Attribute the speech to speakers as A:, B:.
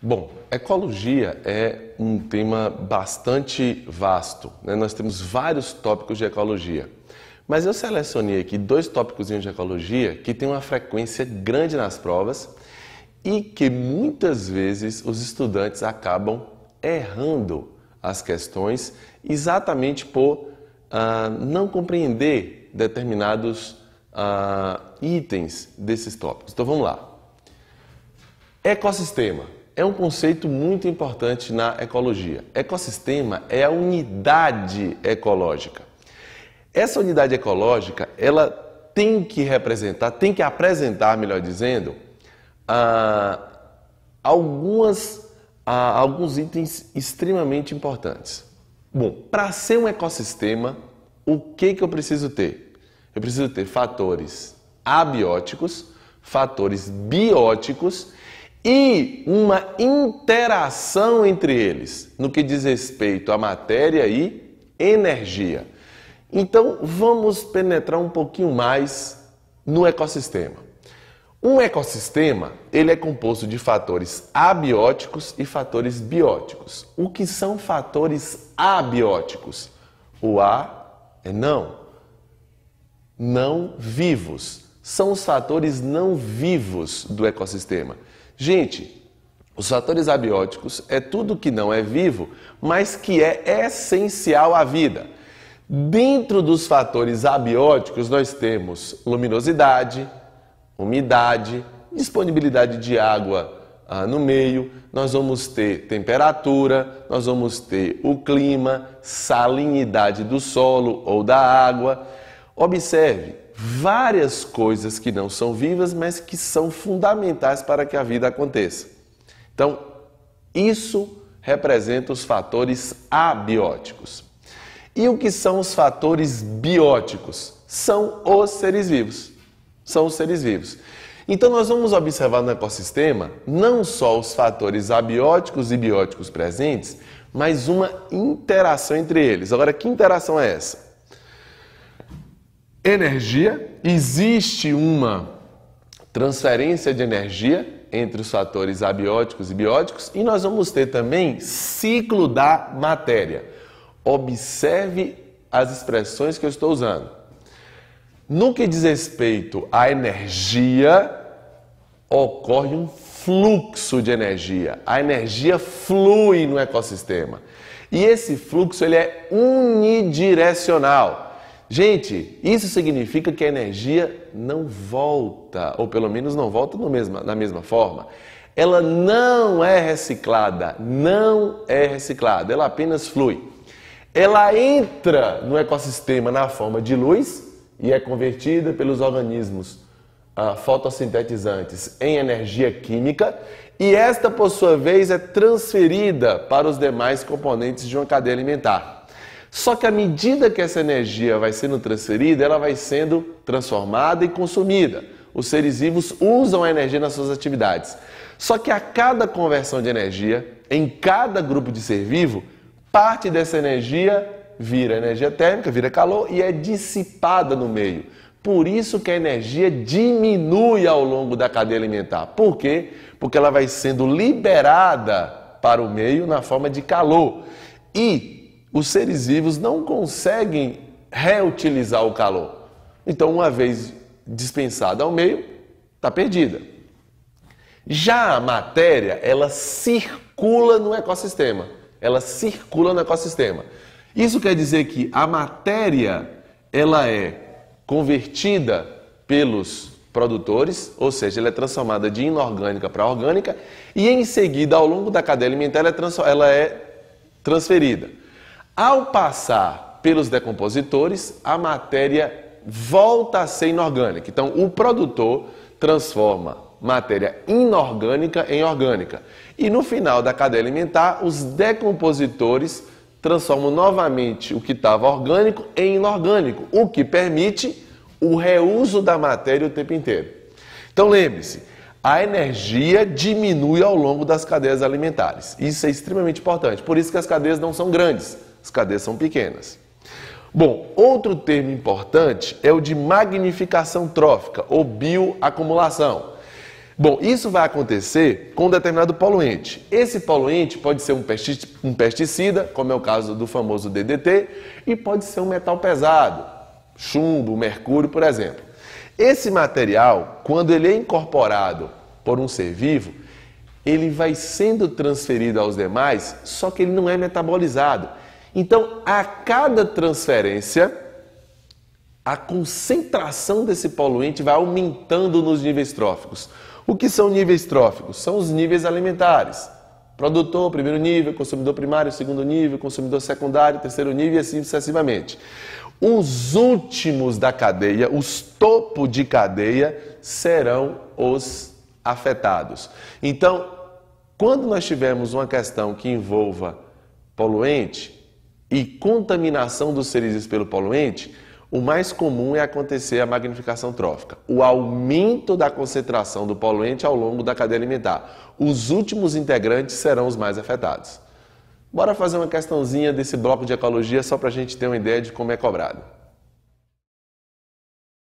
A: Bom, ecologia é um tema bastante vasto. Né? Nós temos vários tópicos de ecologia. Mas eu selecionei aqui dois tópicos de ecologia que têm uma frequência grande nas provas e que muitas vezes os estudantes acabam errando as questões exatamente por ah, não compreender determinados ah, itens desses tópicos. Então vamos lá. Ecossistema é um conceito muito importante na ecologia. Ecossistema é a unidade ecológica. Essa unidade ecológica, ela tem que representar, tem que apresentar, melhor dizendo, ah, algumas, ah, alguns itens extremamente importantes. Bom, para ser um ecossistema, o que, que eu preciso ter? Eu preciso ter fatores abióticos, fatores bióticos e uma interação entre eles no que diz respeito à matéria e energia. Então, vamos penetrar um pouquinho mais no ecossistema. Um ecossistema, ele é composto de fatores abióticos e fatores bióticos. O que são fatores abióticos? O A é não. Não vivos. São os fatores não vivos do ecossistema. Gente, os fatores abióticos é tudo que não é vivo, mas que é essencial à vida. Dentro dos fatores abióticos, nós temos luminosidade, umidade, disponibilidade de água ah, no meio, nós vamos ter temperatura, nós vamos ter o clima, salinidade do solo ou da água. Observe, várias coisas que não são vivas, mas que são fundamentais para que a vida aconteça. Então, isso representa os fatores abióticos. E o que são os fatores bióticos? São os seres vivos. São os seres vivos. Então, nós vamos observar no ecossistema não só os fatores abióticos e bióticos presentes, mas uma interação entre eles. Agora, que interação é essa? energia, existe uma transferência de energia entre os fatores abióticos e bióticos e nós vamos ter também ciclo da matéria. Observe as expressões que eu estou usando. No que diz respeito à energia, ocorre um fluxo de energia. A energia flui no ecossistema. E esse fluxo ele é unidirecional. Gente, isso significa que a energia não volta, ou pelo menos não volta mesmo, na mesma forma. Ela não é reciclada, não é reciclada, ela apenas flui. Ela entra no ecossistema na forma de luz e é convertida pelos organismos ah, fotossintetizantes em energia química e esta, por sua vez, é transferida para os demais componentes de uma cadeia alimentar. Só que à medida que essa energia vai sendo transferida, ela vai sendo transformada e consumida. Os seres vivos usam a energia nas suas atividades. Só que a cada conversão de energia, em cada grupo de ser vivo, parte dessa energia vira energia térmica, vira calor e é dissipada no meio. Por isso que a energia diminui ao longo da cadeia alimentar. Por quê? Porque ela vai sendo liberada para o meio na forma de calor. E os seres vivos não conseguem reutilizar o calor. Então, uma vez dispensada ao meio, está perdida. Já a matéria, ela circula no ecossistema. Ela circula no ecossistema. Isso quer dizer que a matéria, ela é convertida pelos produtores, ou seja, ela é transformada de inorgânica para orgânica e em seguida, ao longo da cadeia alimentar, ela é, é transferida. Ao passar pelos decompositores, a matéria volta a ser inorgânica. Então, o produtor transforma matéria inorgânica em orgânica. E no final da cadeia alimentar, os decompositores transformam novamente o que estava orgânico em inorgânico, o que permite o reuso da matéria o tempo inteiro. Então lembre-se, a energia diminui ao longo das cadeias alimentares. Isso é extremamente importante. Por isso que as cadeias não são grandes. As cadeias são pequenas. Bom, outro termo importante é o de magnificação trófica ou bioacumulação. Bom, isso vai acontecer com um determinado poluente. Esse poluente pode ser um pesticida, como é o caso do famoso DDT, e pode ser um metal pesado, chumbo, mercúrio, por exemplo. Esse material, quando ele é incorporado por um ser vivo, ele vai sendo transferido aos demais, só que ele não é metabolizado então, a cada transferência, a concentração desse poluente vai aumentando nos níveis tróficos. O que são níveis tróficos? São os níveis alimentares. Produtor, primeiro nível, consumidor primário, segundo nível, consumidor secundário, terceiro nível e assim sucessivamente. Os últimos da cadeia, os topo de cadeia, serão os afetados. Então, quando nós tivermos uma questão que envolva poluente, e contaminação dos seres pelo poluente, o mais comum é acontecer a magnificação trófica, o aumento da concentração do poluente ao longo da cadeia alimentar. Os últimos integrantes serão os mais afetados. Bora fazer uma questãozinha desse bloco de ecologia só para a gente ter uma ideia de como é cobrado.